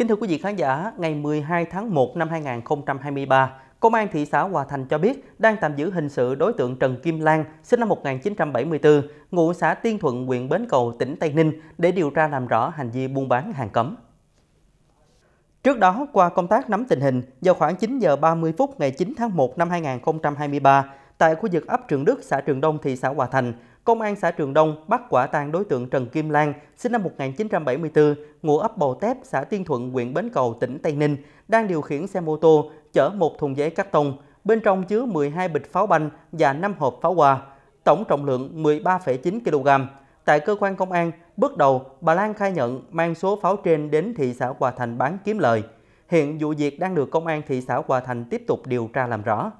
Kính thưa quý vị khán giả, ngày 12 tháng 1 năm 2023, Công an thị xã Hòa Thành cho biết đang tạm giữ hình sự đối tượng Trần Kim Lan, sinh năm 1974, ngụ xã Tiên Thuận, huyện Bến Cầu, tỉnh Tây Ninh để điều tra làm rõ hành vi buôn bán hàng cấm. Trước đó, qua công tác nắm tình hình, vào khoảng 9 giờ 30 phút ngày 9 tháng 1 năm 2023, tại khu vực ấp Trường Đức, xã Trường Đông, thị xã Hòa Thành, Công an xã Trường Đông bắt quả tang đối tượng Trần Kim Lan, sinh năm 1974, ngụ ấp Bầu Tép, xã Tiên Thuận, huyện Bến Cầu, tỉnh Tây Ninh, đang điều khiển xe mô tô chở một thùng giấy cắt tông, bên trong chứa 12 bịch pháo banh và 5 hộp pháo hoa, tổng trọng lượng 13,9 kg. Tại cơ quan công an, bước đầu bà Lan khai nhận mang số pháo trên đến thị xã Hòa Thành bán kiếm lời. Hiện vụ việc đang được công an thị xã Hòa Thành tiếp tục điều tra làm rõ.